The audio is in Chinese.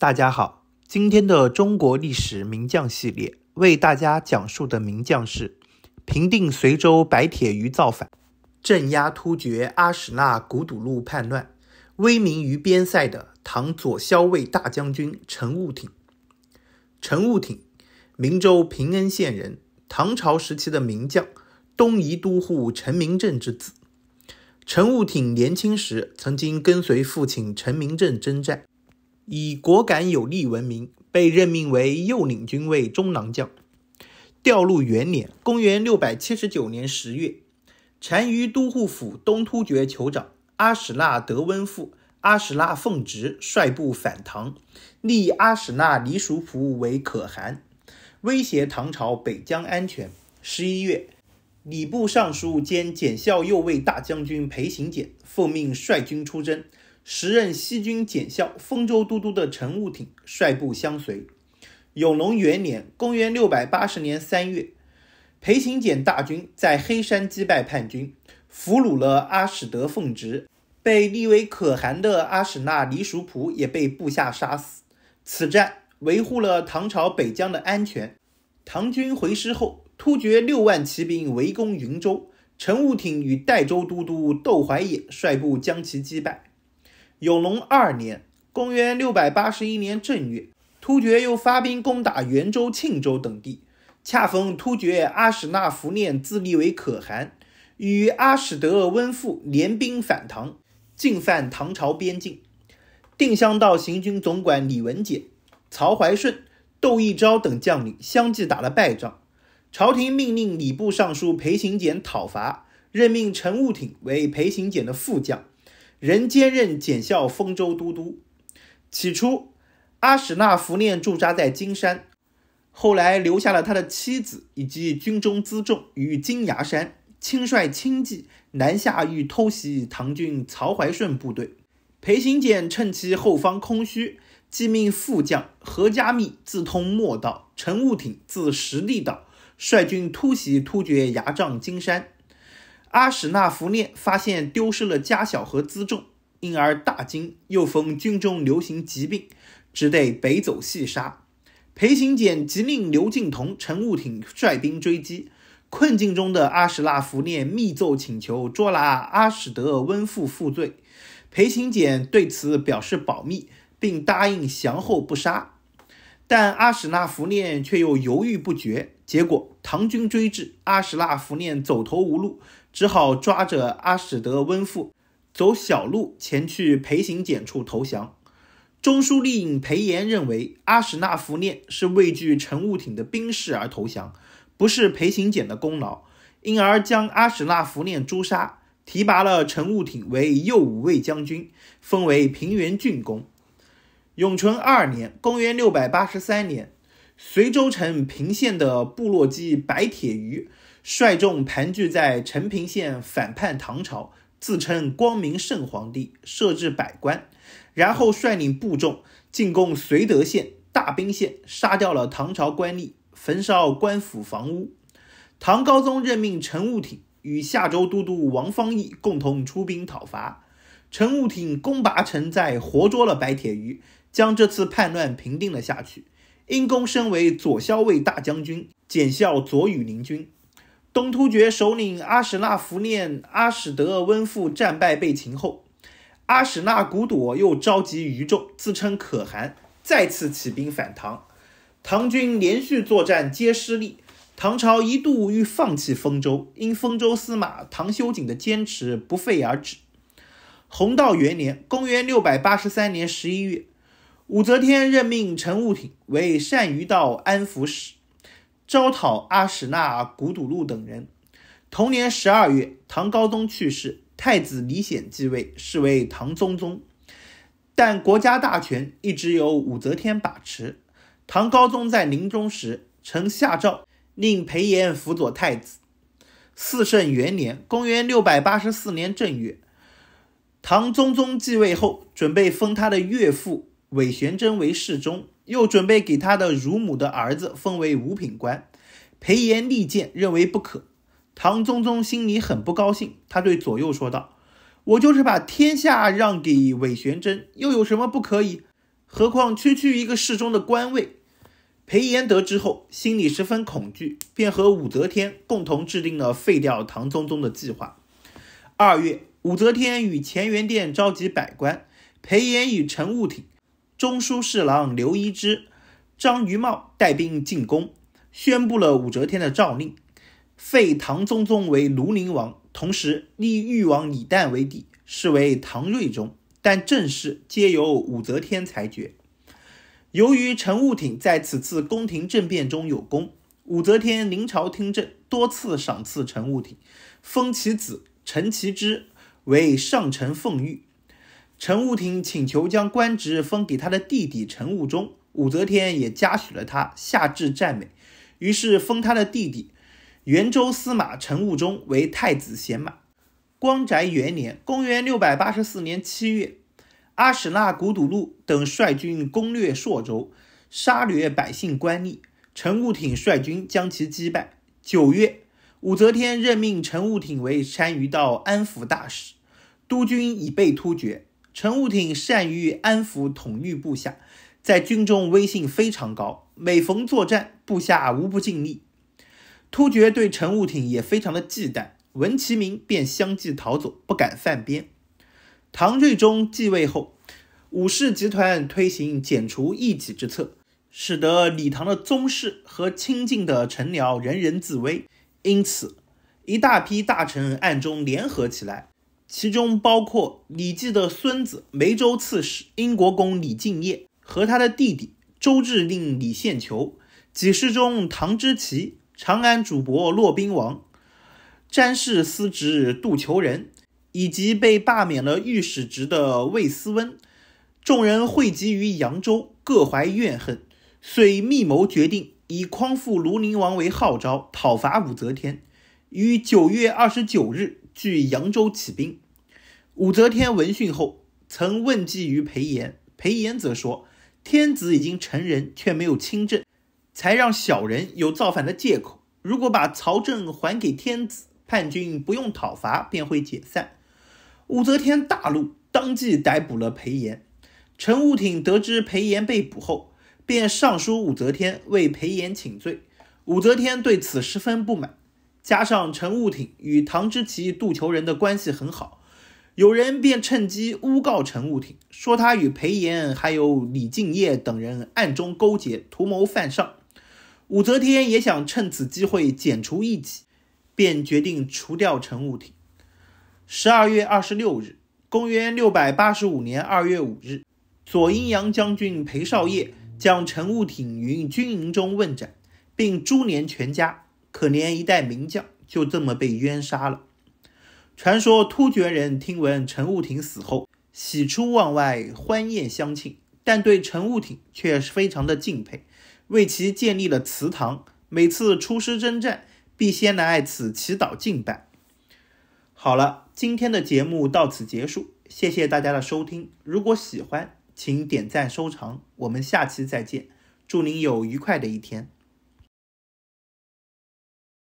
大家好，今天的中国历史名将系列为大家讲述的名将是平定随州白铁鱼造反、镇压突厥阿史那古堵路叛乱、威名于边塞的唐左骁卫大将军陈务挺。陈务挺，明州平恩县人，唐朝时期的名将，东夷都护陈明正之子。陈务挺年轻时曾经跟随父亲陈明正征战。以果敢有力闻名，被任命为右领军卫中郎将。调入元年（公元679年）十月，单于都护府东突厥酋长阿史那德温父阿史那奉直率部反唐，立阿史那黎叔仆为可汗，威胁唐朝北疆安全。十一月，礼部尚书兼检校右卫大将军裴行俭奉命率军出征。时任西军检校丰州都督的陈务挺率部相随。永隆元年（公元680年）三月，裴行俭大军在黑山击败叛军，俘虏了阿史德奉职，被立为可汗的阿史那黎叔仆也被部下杀死。此战维护了唐朝北疆的安全。唐军回师后，突厥六万骑兵围攻云州，陈务挺与代州都督窦怀野率部将其击败。永隆二年（公元681年正月），突厥又发兵攻打元州、庆州等地。恰逢突厥阿史那福念自立为可汗，与阿史德温富联兵反唐，进犯唐朝边境。定襄道行军总管李文俭、曹怀顺、窦义昭等将领相继打了败仗。朝廷命令礼部尚书裴行俭讨伐，任命陈务挺为裴行俭的副将。仍兼任检校丰州都督。起初，阿史那福念驻扎在金山，后来留下了他的妻子以及军中辎重于金崖山，亲率轻骑南下，欲偷袭唐军曹怀顺部队。裴行俭趁其后方空虚，即命副将何家密自通莫道，陈务挺自石利道，率军突袭突厥牙帐金山。阿史那弗念发现丢失了家小和辎重，因而大惊。又逢军中流行疾病，只得北走细杀。裴行俭急令刘敬同乘务挺率兵追击。困境中的阿史那弗念密奏请求捉拿阿史德温父负罪。裴行俭对此表示保密，并答应降后不杀。但阿史那弗念却又犹豫不决。结果唐军追至，阿史那弗念走投无路。只好抓着阿史德温父，走小路前去裴行俭处投降。中书令裴炎认为阿史那福念是畏惧陈务挺的兵势而投降，不是裴行俭的功劳，因而将阿史那福念诛杀，提拔了陈务挺为右武卫将军，封为平原郡公。永淳二年（公元683年），随州城平县的部落记白铁鱼。率众盘踞在陈平县反叛唐朝，自称光明圣皇帝，设置百官，然后率领部众进攻绥德县、大宾县，杀掉了唐朝官吏，焚烧官府房屋。唐高宗任命陈务挺与夏州都督王方义共同出兵讨伐，陈务挺攻拔城寨，活捉了白铁鱼，将这次叛乱平定了下去。因功升为左骁卫大将军，检校左羽林军。东突厥首领阿史那福念、阿史德温父战败被擒后，阿史那骨朵又召集余众，自称可汗，再次起兵反唐。唐军连续作战皆失利，唐朝一度欲放弃丰州，因丰州司马唐修景的坚持，不废而止。弘道元年（公元683年）十一月，武则天任命陈务挺为单于道安抚使。招讨阿史那骨堵路等人。同年十二月，唐高宗去世，太子李显继位，是为唐宗宗，但国家大权一直由武则天把持。唐高宗在临终时曾下诏令裴炎辅佐太子。四圣元年（公元六百八十四年正月），唐宗宗继位后，准备封他的岳父韦玄贞为侍中。又准备给他的乳母的儿子封为五品官，裴炎力谏，认为不可。唐宗宗心里很不高兴，他对左右说道：“我就是把天下让给韦玄贞，又有什么不可以？何况区区一个侍中的官位。”裴炎得知后，心里十分恐惧，便和武则天共同制定了废掉唐宗宗的计划。二月，武则天与乾元殿召集百官，裴炎与陈务挺。中书侍郎刘一之、张于茂带兵进宫，宣布了武则天的诏令，废唐宗宗为庐陵王，同时立豫王李旦为帝，是为唐睿宗，但政事皆由武则天裁决。由于陈务挺在此次宫廷政变中有功，武则天临朝听政，多次赏赐陈务挺，封其子陈其之为上承奉御。陈务挺请求将官职封给他的弟弟陈务忠，武则天也嘉许了他，下至赞美，于是封他的弟弟，元州司马陈务忠为太子贤马。光宅元年（公元六百八十四年）七月，阿史那古堵路等率军攻略朔州，杀掠百姓官吏，陈务挺率军将其击败。九月，武则天任命陈务挺为单于道安抚大使，督军已被突厥。陈武挺善于安抚统御部下，在军中威信非常高。每逢作战，部下无不尽力。突厥对陈武挺也非常的忌惮，闻其名便相继逃走，不敢犯边。唐睿宗继位后，武氏集团推行减除异己之策，使得李唐的宗室和亲近的臣僚人人自危。因此，一大批大臣暗中联合起来。其中包括李绩的孙子、梅州刺史、英国公李敬业和他的弟弟、周至令李献求，几世中唐之奇、长安主簿骆宾王、詹氏司职杜求仁，以及被罢免了御史职的魏思温。众人汇集于扬州，各怀怨恨，遂密谋决定以匡复庐陵王为号召，讨伐武则天。于九月二十九日。去扬州起兵。武则天闻讯后，曾问计于裴炎，裴炎则说：“天子已经成人，却没有亲政，才让小人有造反的借口。如果把朝政还给天子，叛军不用讨伐便会解散。”武则天大怒，当即逮捕了裴炎。陈武挺得知裴炎被捕后，便上书武则天为裴炎请罪。武则天对此十分不满。加上陈务挺与唐之奇、杜求仁的关系很好，有人便趁机诬告陈务挺，说他与裴炎还有李敬业等人暗中勾结，图谋犯上。武则天也想趁此机会剪除异己，便决定除掉陈务挺。十二月二十六日，公元六百八十五年二月五日，左阴阳将军裴少业将陈务挺于军营中问斩，并诛连全家。可怜一代名将就这么被冤杀了。传说突厥人听闻陈务挺死后，喜出望外，欢宴相庆。但对陈务挺却非常的敬佩，为其建立了祠堂。每次出师征战，必先来此祈祷敬拜。好了，今天的节目到此结束，谢谢大家的收听。如果喜欢，请点赞收藏。我们下期再见，祝您有愉快的一天。